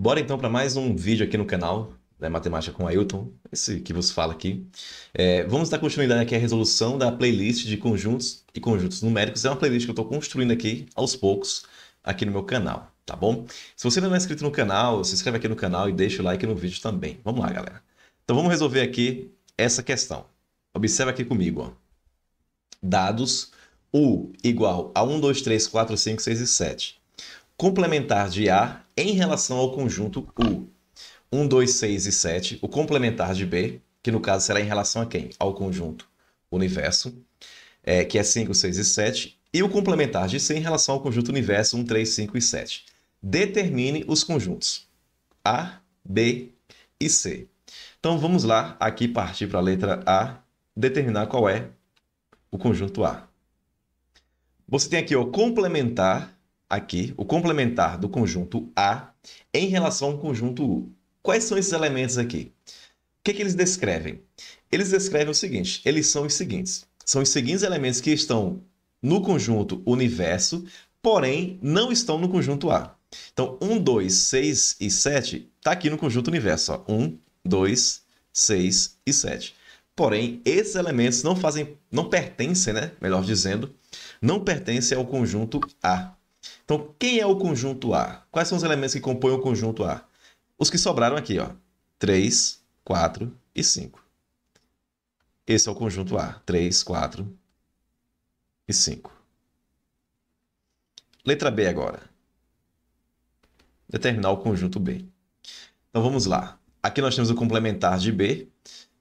Bora então para mais um vídeo aqui no canal da né, Matemática com Ailton, esse que vos fala aqui. É, vamos dar continuidade aqui à resolução da playlist de conjuntos e conjuntos numéricos. É uma playlist que eu estou construindo aqui aos poucos aqui no meu canal, tá bom? Se você ainda não é inscrito no canal, se inscreve aqui no canal e deixa o like no vídeo também. Vamos lá, galera. Então vamos resolver aqui essa questão. Observa aqui comigo, ó. Dados U igual a 1, 2, 3, 4, 5, 6 e 7 complementar de A em relação ao conjunto U. 1, 2, 6 e 7. O complementar de B, que no caso será em relação a quem? Ao conjunto universo, é, que é 5, 6 e 7. E o complementar de C em relação ao conjunto universo 1, 3, 5 e 7. Determine os conjuntos A, B e C. Então vamos lá, aqui partir para a letra A, determinar qual é o conjunto A. Você tem aqui o complementar aqui o complementar do conjunto A em relação ao conjunto U. Quais são esses elementos aqui? O que, é que eles descrevem? Eles descrevem o seguinte: eles são os seguintes. São os seguintes elementos que estão no conjunto universo, porém não estão no conjunto A. Então, 1, 2, 6 e 7 está aqui no conjunto universo. Ó. 1, 2, 6 e 7. Porém, esses elementos não fazem, não pertencem, né? Melhor dizendo, não pertencem ao conjunto A. Então, quem é o conjunto A? Quais são os elementos que compõem o conjunto A? Os que sobraram aqui, ó. 3, 4 e 5. Esse é o conjunto A. 3, 4 e 5. Letra B agora. Determinar o conjunto B. Então vamos lá. Aqui nós temos o complementar de B.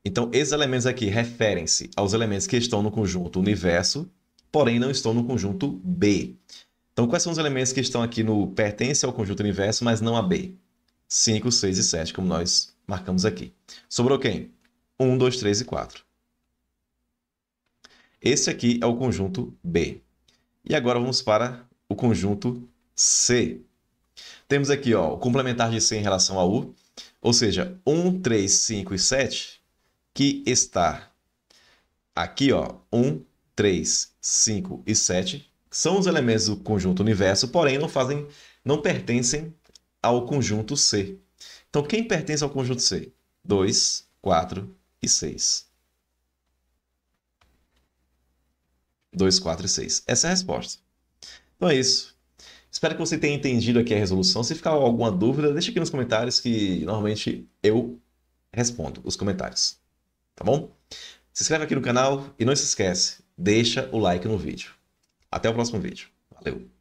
Então esses elementos aqui referem-se aos elementos que estão no conjunto universo, porém não estão no conjunto B. Então, quais são os elementos que estão aqui no pertence ao conjunto universo, mas não a B? 5, 6 e 7, como nós marcamos aqui. Sobrou quem? 1, 2, 3 e 4. Esse aqui é o conjunto B. E agora vamos para o conjunto C. Temos aqui ó, o complementar de C em relação a U, ou seja, 1, 3, 5 e 7, que está aqui, ó, 1, 3, 5 e 7, são os elementos do conjunto universo, porém não fazem, não pertencem ao conjunto C. Então, quem pertence ao conjunto C? 2, 4 e 6. 2, 4 e 6. Essa é a resposta. Então é isso. Espero que você tenha entendido aqui a resolução. Se ficar alguma dúvida, deixa aqui nos comentários que normalmente eu respondo os comentários. Tá bom? Se inscreve aqui no canal e não se esquece, deixa o like no vídeo. Até o próximo vídeo. Valeu!